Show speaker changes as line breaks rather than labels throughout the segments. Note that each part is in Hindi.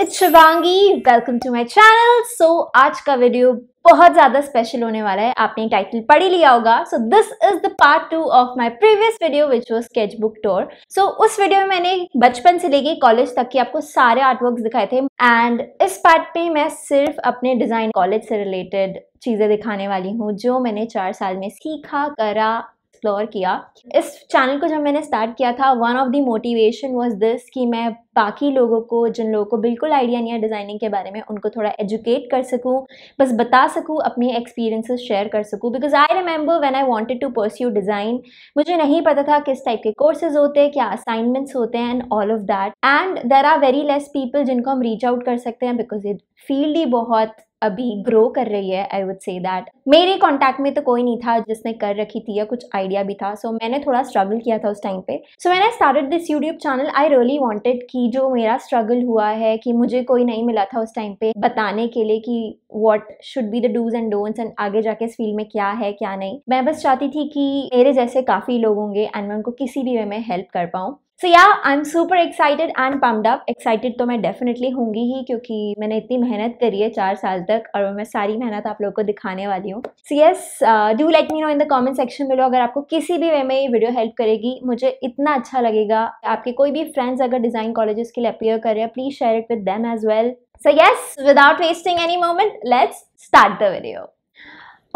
It's Shivangi welcome to my channel so आज का वीडियो बहुत ज़्यादा स्पेशल होने वाला है आपने टाइटल पढ़ ही लिया होगा so this is the part two of my previous video which वो स्केच बुक टोर सो उस वीडियो में मैंने बचपन से लेके कॉलेज तक के आपको सारे आर्टवर्क दिखाए थे एंड इस पार्ट पे मैं सिर्फ अपने डिज़ाइन कॉलेज से रिलेटेड चीज़ें दिखाने वाली हूँ जो मैंने चार साल में सीखा करा एक्सप्लोर किया इस चैनल को जब मैंने स्टार्ट किया था one of the motivation was this कि मैं बाकी लोगों को जिन लोगों को बिल्कुल आइडिया नहीं है डिज़ाइनिंग के बारे में उनको थोड़ा एजुकेट कर सकूँ बस बता सकूँ अपनी एक्सपीरियंसेस शेयर कर सकूँ because I remember when I wanted to pursue design मुझे नहीं पता था किस टाइप के कोर्सेज होते हैं क्या असाइनमेंट्स होते हैं and all of that and there are very less people जिनको हम रीच आउट कर सकते हैं बिकॉज ये फील्ड ही बहुत अभी ग्रो कर रही है आई वुड से दैट मेरे कॉन्टेक्ट में तो कोई नहीं था जिसने कर रखी थी या कुछ आइडिया भी था सो so, मैंने थोड़ा स्ट्रगल किया था उस टाइम पे सो मैंने started this YouTube channel I really wanted कि जो मेरा स्ट्रगल हुआ है कि मुझे कोई नहीं मिला था उस टाइम पे बताने के लिए कि what should be the dos and don'ts and आगे जाके इस फील्ड में क्या है क्या नहीं मैं बस चाहती थी कि मेरे जैसे काफ़ी लोग होंगे एंड मैं उनको किसी भी वे में हेल्प कर पाऊँ so yeah I am super excited and pumped up excited तो मैं डेफिनेटली होंगी ही क्योंकि मैंने इतनी मेहनत करी है चार साल तक और मैं सारी मेहनत आप लोग को दिखाने वाली हूँ so yes do let me know in the comment section लो अगर आपको किसी भी वे में ये वीडियो हेल्प करेगी मुझे इतना अच्छा लगेगा आपके कोई भी फ्रेंड्स अगर डिज़ाइन कॉलेजेस के लिए अपियर कर रहे हैं please share it with them as well so yes without wasting any moment let's start the video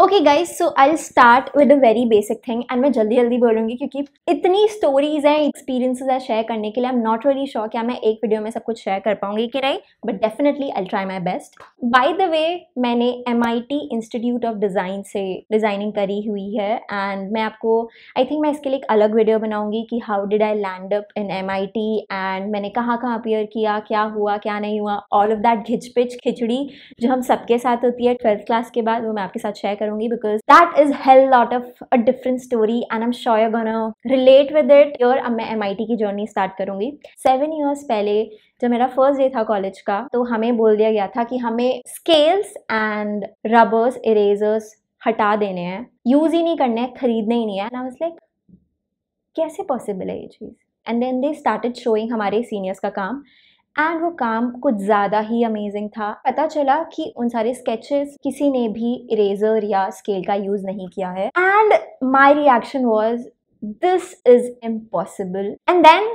okay guys so I start with a very basic thing and मैं जल्दी जल्दी बोलूंगी क्योंकि इतनी स्टोरीज हैं एक्सपीरियंसेस हैं शेयर करने के लिए I am not really sure क्या मैं एक वीडियो में सब कुछ शेयर कर पाऊंगी कि नहीं but definitely I try my best by the way मैंने एम इंस्टीट्यूट ऑफ डिज़ाइन से डिज़ाइनिंग करी हुई है एंड मैं आपको आई थिंक मैं इसके लिए एक अलग वीडियो बनाऊंगी कि how did I land up in M and मैंने कहाँ कहाँ अपियर किया क्या हुआ क्या नहीं हुआ ऑल ऑफ दैट घिच पिच खिचड़ी जो हम सबके साथ होती है ट्वेल्थ क्लास के बाद वो मैं आपके साथ शेयर करूँगी करूंगी because that is hell lot of a different story and I am sure gonna relate with it your अब मैं एम की जर्नी स्टार्ट करूंगी सेवन ईयर्स पहले जब मेरा फर्स्ट डे था कॉलेज का तो हमें बोल दिया गया था कि हमें स्केल्स एंड रबर्स इरेजर्स हटा देने हैं यूज़ ही नहीं करने हैं खरीदने ही नहीं है लाइक कैसे पॉसिबल है ये चीज़ and then they started showing हमारे सीनियर्स का काम एंड वो काम कुछ ज़्यादा ही अमेजिंग था पता चला कि उन सारे स्केचेस किसी ने भी इरेजर या स्केल का यूज़ नहीं किया है and my reaction was this is impossible and then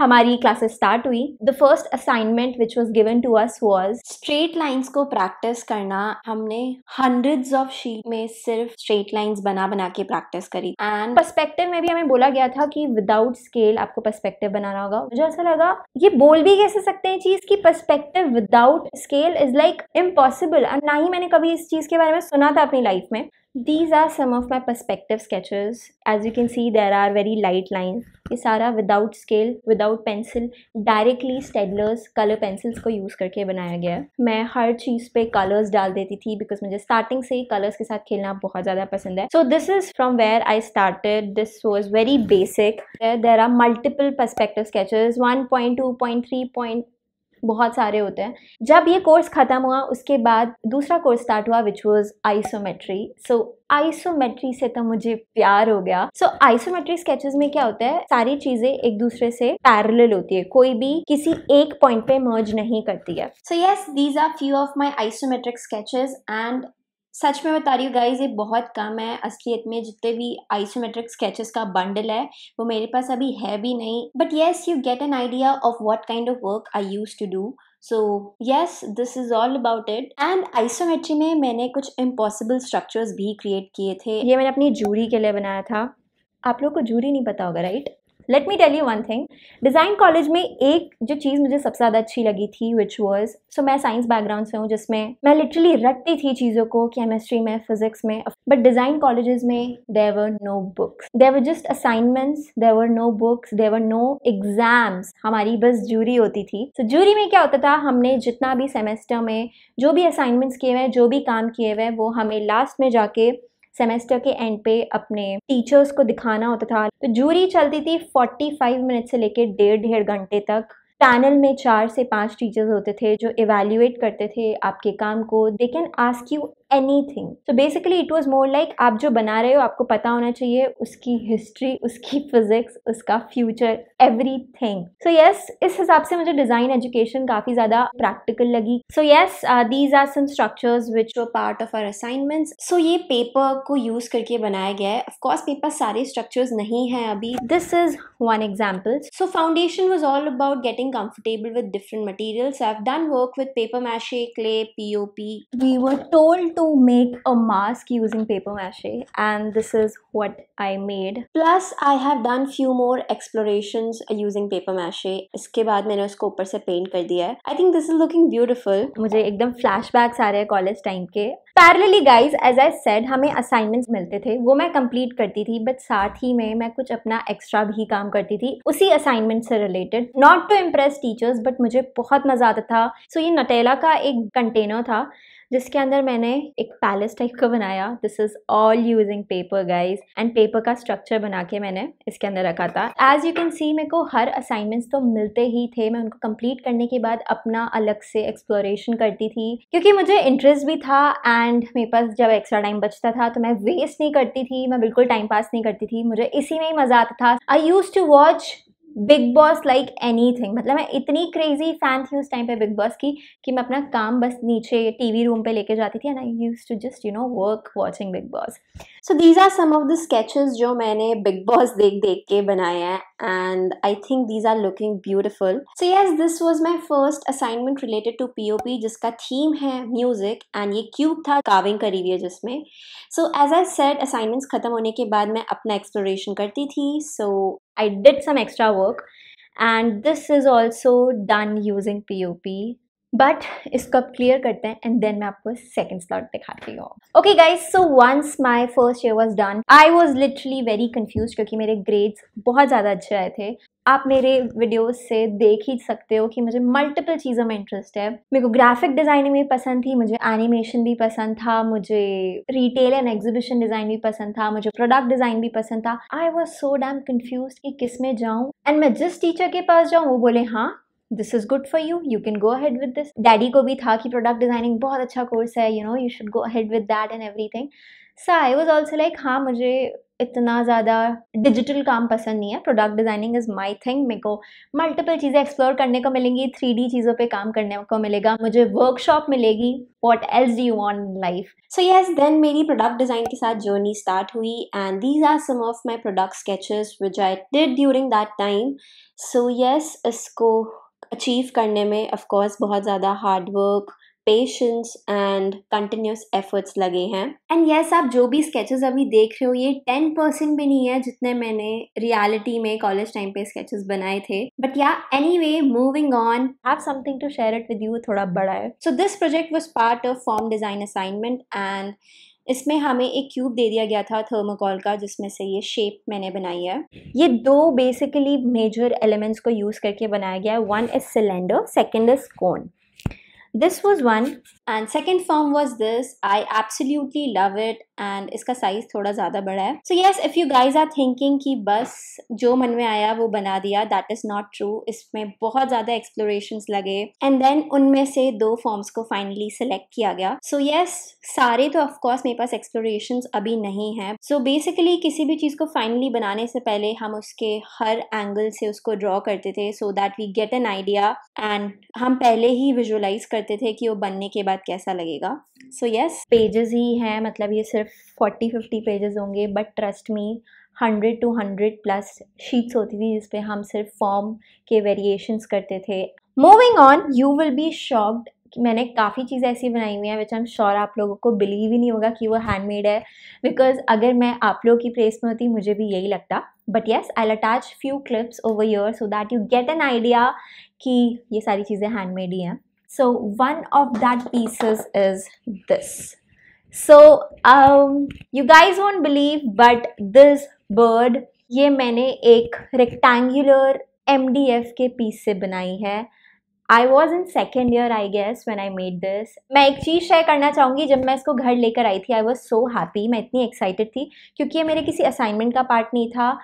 हमारी क्लासेस स्टार्ट हुई the first assignment which was given to us was straight lines को प्रैक्टिस करना हमने हंड्रेड ऑफ शीट में सिर्फ स्ट्रेट लाइन्स बना बना के प्रैक्टिस करी एंड परस्पेक्टिव में भी हमें बोला गया था कि विदाउट स्केल आपको परस्पेक्टिव बनाना होगा मुझे ऐसा लगा ये बोल भी कैसे सकते हैं चीज की perspective without scale is like impossible और ना ही मैंने कभी इस चीज के बारे में सुना था अपनी लाइफ में these are some of my perspective sketches as you can see there are very light line ये सारा without scale without pencil directly Staedtlers colour pencils को यूज़ करके बनाया गया मैं हर चीज़ पर कलर्स डाल देती थी बिकॉज मुझे स्टार्टिंग से ही कलर्स के साथ खेलना बहुत ज़्यादा पसंद है so this is from where I start this was very basic there are multiple perspective sketches one point two point three point बहुत सारे होते हैं जब ये कोर्स ख़त्म हुआ उसके बाद दूसरा कोर्स स्टार्ट हुआ which was isometry so isometry से तो मुझे प्यार हो गया सो आइसोमेट्री स्केचेस में क्या होता है सारी चीजें एक दूसरे से पैरेलल होती है कोई भी किसी एक पॉइंट पे मर्ज नहीं करती है so yes these are few of my isometric sketches and सच में बता रही हूँ गाइज ये बहुत कम है असलियत में जितने भी आइसोमेट्रिक स्केचेस का बंडल है वो मेरे पास अभी है भी नहीं but yes you get an idea of what kind of work I used to do so yes this is all about it and isometry में मैंने कुछ इम्पॉसिबल स्ट्रक्चर्स भी क्रिएट किए थे ये मैंने अपनी जूरी के लिए बनाया था आप लोग को जूरी नहीं पता होगा right let me tell you one thing design college में एक जो चीज़ मुझे सबसे ज़्यादा अच्छी लगी थी विच वॉज सो मैं साइंस बैकग्राउंड से हूँ जिसमें मैं लिटरली रटती थी चीज़ों को केमिस्ट्री में फिजिक्स में बट डिज़ाइन कॉलेज में there were no books there were just assignments there were no books there were no exams हमारी बस जूरी होती थी तो so, जूरी में क्या होता था हमने जितना भी सेमेस्टर में जो भी असाइनमेंट्स किए हुए हैं जो भी काम किए हुए हैं वो हमें लास्ट में जाके सेमेस्टर के एंड पे अपने टीचर्स को दिखाना होता था तो जूरी चलती थी 45 मिनट से लेके डेढ़ डेढ़ घंटे तक पैनल में चार से पांच टीचर्स होते थे जो इवेल्यूएट करते थे आपके काम को they can ask you anything so basically it was more like आप जो बना रहे हो आपको पता होना चाहिए उसकी हिस्ट्री उसकी फिजिक्स उसका future everything so yes इस हिसाब से मुझे डिजाइन एजुकेशन काफी ज्यादा प्रैक्टिकल लगी so yes these are some structures which were part of our assignments so ये पेपर को यूज करके बनाया गया है ऑफकोर्स पेपर सारे स्ट्रक्चर्स नहीं है अभी this is one example. So foundation was all about getting comfortable with different done work with paper mache clay P O P we were told to make a mask using paper mache and this is what I made. Plus I have done few more explorations using paper mache. इसके बाद मैंने उसको ऊपर से paint कर दिया है I think this is looking beautiful मुझे एकदम फ्लैशबैक्स आ रहे हैं कॉलेज टाइम के parallelly guys as I said हमें असाइनमेंट्स मिलते थे वो मैं कंप्लीट करती थी बट साथ ही में मैं कुछ अपना एक्स्ट्रा भी काम करती थी उसी असाइनमेंट से related not to impress teachers but मुझे बहुत मजा आता था सो so, ये नटेला का एक कंटेनर था जिसके अंदर मैंने एक पैलेस टाइप का बनाया this is all using paper guys and paper का स्ट्रक्चर बना के मैंने इसके अंदर रखा था एज यू कैन सी मेरे को हर असाइनमेंट्स तो मिलते ही थे मैं उनको कंप्लीट करने के बाद अपना अलग से एक्सप्लोरेशन करती थी क्योंकि मुझे इंटरेस्ट भी था एंड मेरे पास जब एक्स्ट्रा टाइम बचता था तो मैं वेस्ट नहीं करती थी मैं बिल्कुल टाइम पास नहीं करती थी मुझे इसी में ही मज़ा आता था I used to watch Bigg Boss like anything मतलब मैं इतनी क्रेजी फैन थी उस टाइम पे बिग बॉस की कि मैं अपना काम बस नीचे टीवी रूम पे लेके जाती थी and I used to just you know work watching Bigg Boss so these are some of the sketches जो मैंने बिग बॉस देख देख के बनाए हैं and I think these are looking beautiful so yes this was my first assignment related to P O P जिसका थीम है म्यूजिक एंड ये क्यूब था काविंग करी हुई है जिसमें सो एज आई सेट असाइनमेंट्स खत्म होने के बाद मैं अपना एक्सप्लोरेशन करती थी so I did some extra work and this is also done using POP but इसको आप क्लियर करते हैं एंड देन मैं आपको सेकेंड स्लॉट दिखाती हूँ okay guys so once my first year was done I was literally very confuse क्योंकि मेरे ग्रेड्स बहुत ज़्यादा अच्छे आए थे आप मेरे वीडियोस से देख ही सकते हो कि मुझे मल्टीपल चीज़ों में इंटरेस्ट है मेरे को ग्राफिक डिज़ाइनिंग भी पसंद थी मुझे एनिमेशन भी पसंद था मुझे रिटेल एंड एग्जीबिशन डिज़ाइन भी पसंद था मुझे प्रोडक्ट डिज़ाइन भी पसंद था I was so damn confuse कि किस में जाऊँ एंड मैं जिस टीचर के पास जाऊँ वो बोले हाँ this is good for you you can go ahead with this daddy को भी था कि प्रोडक्ट डिज़ाइनिंग बहुत अच्छा कोर्स है you know you should go ahead with that and everything so I was also like हाँ मुझे इतना ज़्यादा डिजिटल काम पसंद नहीं है product designing is my thing मेरे को मल्टीपल चीज़ें एक्सप्लोर करने को मिलेंगी थ्री चीज़ों पे काम करने को मिलेगा मुझे वर्कशॉप मिलेगी what else do you want life so yes then मेरी प्रोडक्ट डिज़ाइन के साथ जर्नी स्टार्ट हुई and these are some of my product sketches which I did during that time so yes इसको अचीव करने में ऑफकोर्स बहुत ज़्यादा hard work patience and continuous efforts लगे हैं एंड यस yes, आप जो भी स्केचेस अभी देख रहे हो ये टेन परसेंट भी नहीं है जितने मैंने रियलिटी में कॉलेज टाइम पे स्केचेस बनाए थे but yeah anyway moving on have something to share it with you थोड़ा बड़ा है so this project was part of form design assignment and इसमें हमें एक क्यूब दे दिया गया था थर्मोकॉल का जिसमें से ये शेप मैंने बनाई है ये दो बेसिकली मेजर एलिमेंट्स को यूज़ करके बनाया गया है one is cylinder second is cone this was one and second form was this I absolutely love it and इसका साइज थोड़ा ज़्यादा बड़ा है so yes if you guys are thinking की बस जो मन में आया वो बना दिया दैट इज़ नॉट ट्रू इसमें बहुत ज़्यादा एक्सप्लोरेशन लगे एंड देन उनमें से दो फॉर्म्स को फाइनली सेलेक्ट किया गया सो so, येस yes, सारे तो ऑफकोर्स मेरे पास एक्सप्लोरेशन अभी नहीं है सो so, बेसिकली किसी भी चीज़ को फाइनली बनाने से पहले हम उसके हर एंगल से उसको ड्रॉ करते थे so that we get an idea and हम पहले ही विजुअलाइज कर करते थे कि वो बनने के बाद कैसा लगेगा सो यस पेजेस ही हैं मतलब ये सिर्फ फोर्टी फिफ्टी पेजेस होंगे but trust me hundred two hundred plus sheets होती थी जिसपे हम सिर्फ फॉर्म के वेरिएशंस करते थे moving on you will be shocked मैंने काफ़ी चीज़ें ऐसी बनाई हुई हैं विच आई एम श्योर आप लोगों को बिलीव ही नहीं होगा कि वो हैंडमेड है बिकॉज अगर मैं आप लोगों की प्लेस में होती मुझे भी यही लगता but yes I attach few clips over your so that you get an idea कि ये सारी चीज़ें हैंडमेड ही हैं So one of that pieces is this. So um, you guys won't believe but this bird ये मैंने एक rectangular MDF के piece से बनाई है I was in second year, I guess, when I made this. मैं एक चीज़ शेयर करना चाहूँगी जब मैं इसको घर लेकर आई थी I was so happy. मैं इतनी excited थी क्योंकि ये मेरे किसी assignment का part नहीं था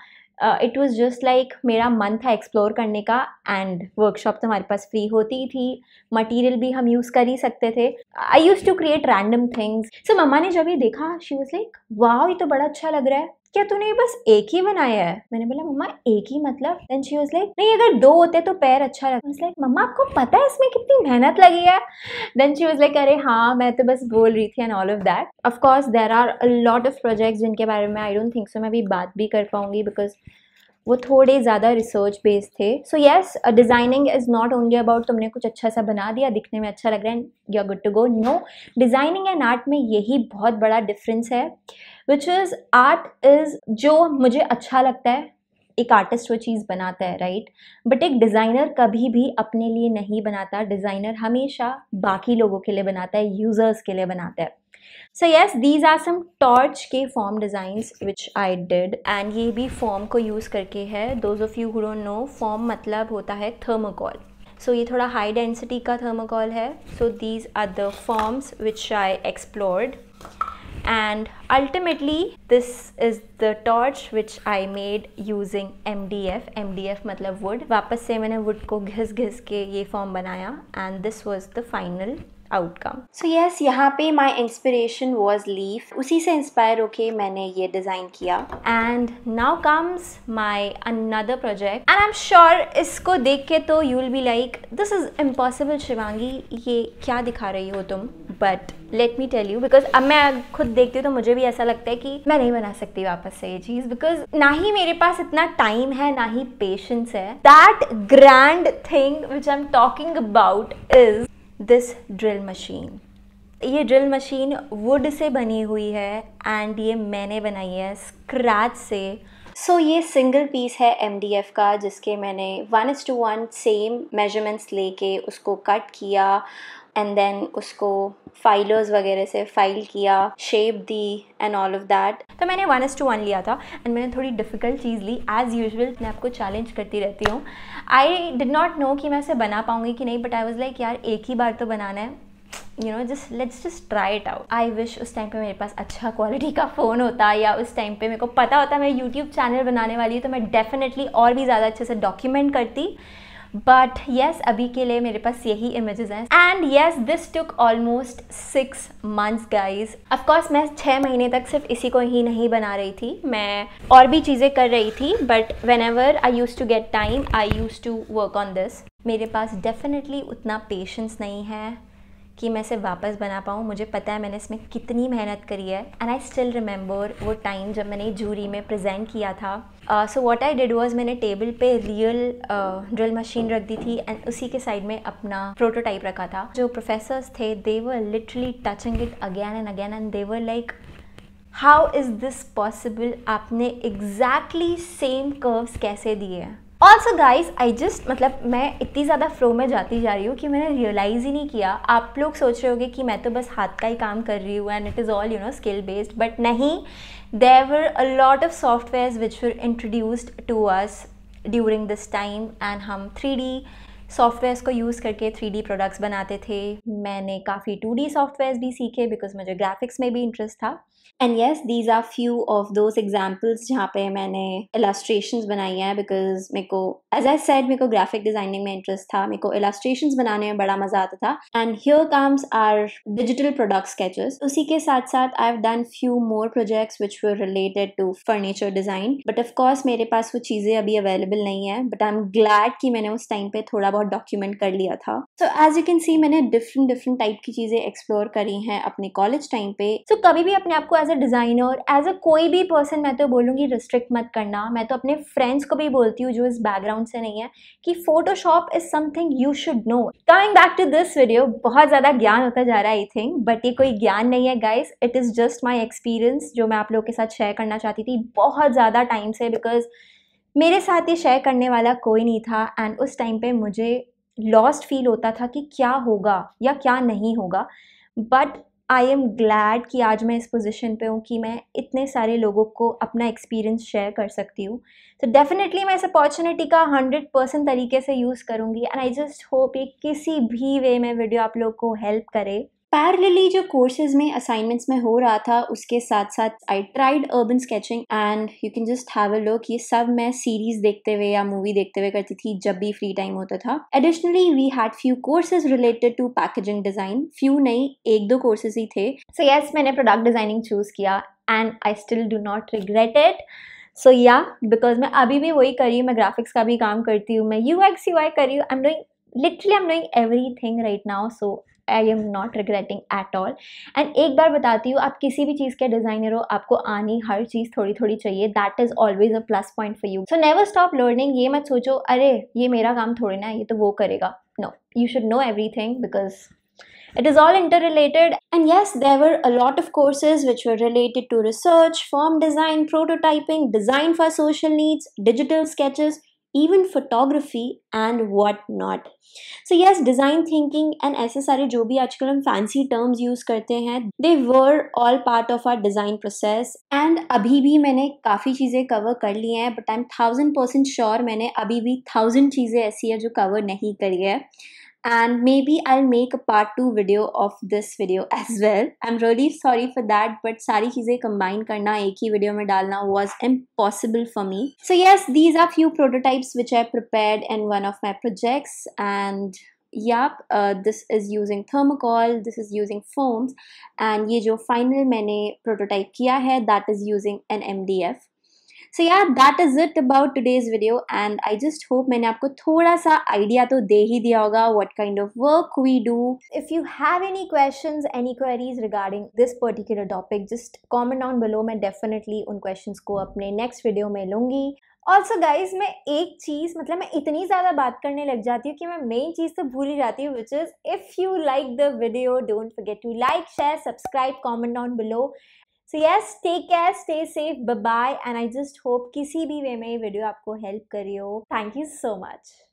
इट वॉज़ जस्ट लाइक मेरा मन था एक्सप्लोर करने का एंड वर्कशॉप तो हमारे पास फ्री होती थी मटीरियल भी हम यूज़ कर ही सकते थे I used to create random things so मम्मा ने जब ये देखा शी वॉज लाइक वाह ये तो बड़ा अच्छा लग रहा है क्या तूने बस एक ही बनाया है मैंने बोला मम्मा एक ही मतलब देन शी वाज लाइक नहीं अगर दो होते तो पैर अच्छा लगता लाइक like, मम्मा आपको पता है इसमें कितनी मेहनत लगी है देन शी वाज लाइक अरे हाँ मैं तो बस बोल रही थी and all of that of course there are a lot of projects जिनके बारे में आई डोंट थिंक सो मैं भी बात भी कर पाऊंगी बिकॉज वो थोड़े ज़्यादा रिसर्च बेस्ड थे so yes designing is not only about तुमने कुछ अच्छा सा बना दिया दिखने में अच्छा लग रहा है you are good to go no designing and art में यही बहुत बड़ा डिफरेंस है विच इज़ आर्ट इज़ जो मुझे अच्छा लगता है एक आर्टिस्ट वो चीज़ बनाता है राइट बट एक डिज़ाइनर कभी भी अपने लिए नहीं बनाता डिज़ाइनर हमेशा बाकी लोगों के लिए बनाता है यूज़र्स के लिए बनाता है so yes these are some torch के form designs which I did and ये भी फॉर्म को यूज़ करके है those of you who know form मतलब होता है थर्मोकॉल सो so, ये थोड़ा हाई डेंसिटी का थर्मोकॉल है so these are the forms which I explored and ultimately this is the torch which I made using MDF MDF मतलब wood वापस से मैंने wood को घिस घिस के ये form बनाया and this was the final outcome so yes यहाँ पे माई इंस्पिरेशन वॉज लीफ उसी से इंस्पायर होके मैंने ये डिज़ाइन किया and now comes my another project and I am sure इसको देख के तो you will be like this is impossible Shivangi ये क्या दिखा रही हो तुम but let me tell you because अब मैं खुद देखती हूँ तो मुझे भी ऐसा लगता है कि मैं नहीं बना सकती वापस से ये चीज़ बिकॉज ना ही मेरे पास इतना टाइम है ना ही पेशेंस है that grand thing which I am talking about is this drill machine ये ड्रिल मशीन वुड से बनी हुई है एंड ये मैंने बनाई है स्क्रैच से सो so, ये सिंगल पीस है एम का जिसके मैंने one is to one same measurements लेके उसको कट किया एंड देन उसको फाइलर्स वगैरह से फाइल किया शेप दी एंड ऑल ऑफ दैट तो मैंने वन एस टू वन लिया था एंड मैंने थोड़ी डिफ़िकल्ट चीज़ ली एज़ यूजल मैं आपको चैलेंज करती रहती हूँ आई डिड नॉट नो कि मैं इसे बना पाऊँगी कि नहीं बट आई वॉज लाइक यार एक ही बार तो बनाना है you know just let's just try it out I wish उस टाइम पे मेरे पास अच्छा क्वालिटी का फ़ोन होता या उस टाइम पे मेरे को पता होता मैं यूट्यूब चैनल बनाने वाली हूँ तो मैं डेफिनेटली और भी ज़्यादा अच्छे से डॉक्यूमेंट करती बट येस अभी के लिए मेरे पास यही इमेजेस हैं and yes this took almost six months guys of course मैं छः महीने तक सिर्फ इसी को ही नहीं बना रही थी मैं और भी चीज़ें कर रही थी but whenever I used to get time I used to work on this मेरे पास डेफिनेटली उतना पेशेंस नहीं है कि मैं इसे वापस बना पाऊँ मुझे पता है मैंने इसमें कितनी मेहनत करी है एंड आई स्टिल रिमेंबर वो टाइम जब मैंने जूरी में प्रेजेंट किया था so what I did was मैंने टेबल पे रियल ड्रिल मशीन रख दी थी एंड उसी के साइड में अपना प्रोटोटाइप रखा था जो प्रोफेसर्स थे they were literally touching it again and again and they were like how is this possible आपने एग्जैक्टली सेम कर्व्स कैसे दिए हैं ऑल्सो गाइज आई जस्ट मतलब मैं इतनी ज़्यादा फ्लो में जाती जा रही हूँ कि मैंने रियलाइज़ ही नहीं किया आप लोग सोच रहे होंगे कि मैं तो बस हाथ का ही काम कर रही हूँ and it is all you know skill based but नहीं there were a lot of softwares which were introduced to us during this time and हम थ्री डी सॉफ्टवेयर्स को यूज़ करके थ्री डी प्रोडक्ट्स बनाते थे मैंने काफ़ी टू डी सॉफ्टवेयर्स भी सीखे बिकॉज मुझे ग्राफिक्स में भी इंटरेस्ट था and yes these are few of those examples जहाँ पे मैंने इलास्ट्रेशन बनाई हैं बिकॉज मेरे को एज आई सेड मेरे को ग्राफिक डिजाइनिंग में इंटरेस्ट था मेरे को इलास्ट्रेशन बनाने में बड़ा मजा आता था and here comes our digital product sketches उसी के साथ साथ I have done few more projects which were related to furniture design but of course मेरे पास वो चीज़ें अभी अवेलेबल नहीं है बट आई एम ग्लैड कि मैंने उस टाइम पे थोड़ा बहुत डॉक्यूमेंट कर लिया था so as you can see मैंने डिफरेंट डिफरेंट टाइप की चीज़ें एक्सप्लोर करी हैं अपने कॉलेज टाइम पे सो so, कभी भी अपने आप को आपको as a designer as a कोई भी पर्सन मैं तो बोलूँगी रिस्ट्रिक्ट मत करना मैं तो अपने फ्रेंड्स को भी बोलती हूँ जो इस बैकग्राउंड से नहीं है कि Photoshop is something you should know coming back to this video बहुत ज़्यादा ज्ञान होता जा रहा है आई थिंक बट ये कोई ज्ञान नहीं है guys it is just my experience जो मैं आप लोगों के साथ शेयर करना चाहती थी बहुत ज़्यादा टाइम से बिकॉज मेरे साथ ये शेयर करने वाला कोई नहीं था एंड उस टाइम पे मुझे लॉस्ट फील होता था कि क्या होगा या क्या नहीं होगा बट आई एम ग्लैड कि आज मैं इस पोजिशन पे हूँ कि मैं इतने सारे लोगों को अपना एक्सपीरियंस शेयर कर सकती हूँ तो डेफिनेटली मैं इस अपॉर्चुनिटी का हंड्रेड परसेंट तरीके से यूज़ करूँगी एंड आई जस्ट होप ये किसी भी वे में वीडियो आप लोग को हेल्प करे पैरेलली जो कोर्सेज में असाइनमेंट्स में हो रहा था उसके साथ साथ I tried urban sketching and you can just have a look ये सब मैं सीरीज देखते हुए या मूवी देखते हुए करती थी जब भी फ्री टाइम होता था additionally we had few courses related to packaging design few नहीं एक दो कोर्सेज ही थे सो so, यस yes, मैंने प्रोडक्ट डिज़ाइनिंग चूज़ किया and I still do not regret it so yeah because मैं अभी भी वही करी हूँ मैं ग्राफिक्स का भी काम करती हूँ मैं यू एक्स यू आई करी हूँ I am doing literally I am doing everything right now so I am not regretting at all and एक बार बताती हूँ आप किसी भी चीज़ के डिज़ाइनर हो आपको आनी हर चीज़ थोड़ी थोड़ी चाहिए that is always a plus point for you so never stop learning ये मत सोचो अरे ये मेरा काम थोड़ी ना ये तो वो करेगा no you should know everything because It is all interrelated, and yes, there were a lot of courses which were related to research, form design, prototyping, design for social needs, digital sketches, even photography and what not So yes, design thinking and ऐसे सारे जो भी आजकल हम fancy terms use करते हैं they were all part of our design process and अभी भी मैंने काफ़ी चीज़ें cover कर ली हैं but I'm thousand percent sure मैंने अभी भी thousand चीज़ें ऐसी है जो cover नहीं करी है and maybe I'll make a part 2 video of this video as well. I'm really sorry for that but सारी चीज़ें combine करना एक ही video में डालना was impossible for me. So yes, these are few prototypes which I prepared in one of my projects and yep, uh, this is using thermocol, this is using foams and ये जो final मैंने prototype किया है that is using an MDF. So यार that is it about today's video and I just hope मैंने आपको थोड़ा सा आइडिया तो दे ही दिया होगा what kind of work we do if you have any question any queries regarding this particular topic just comment on below मैं डेफिनेटली उन क्वेश्चन को अपने नेक्स्ट वीडियो में लूंगी ऑल्सो गाइज मैं एक चीज़ मतलब मैं इतनी ज़्यादा बात करने लग जाती हूँ कि मैं मेन चीज़ तो भूल ही जाती हूँ which is if you like the video don't forget to like share subscribe comment on below so yes take care stay safe bye and I just hope किसी भी वे में वीडियो आपको हेल्प करी हो थैंक यू सो मच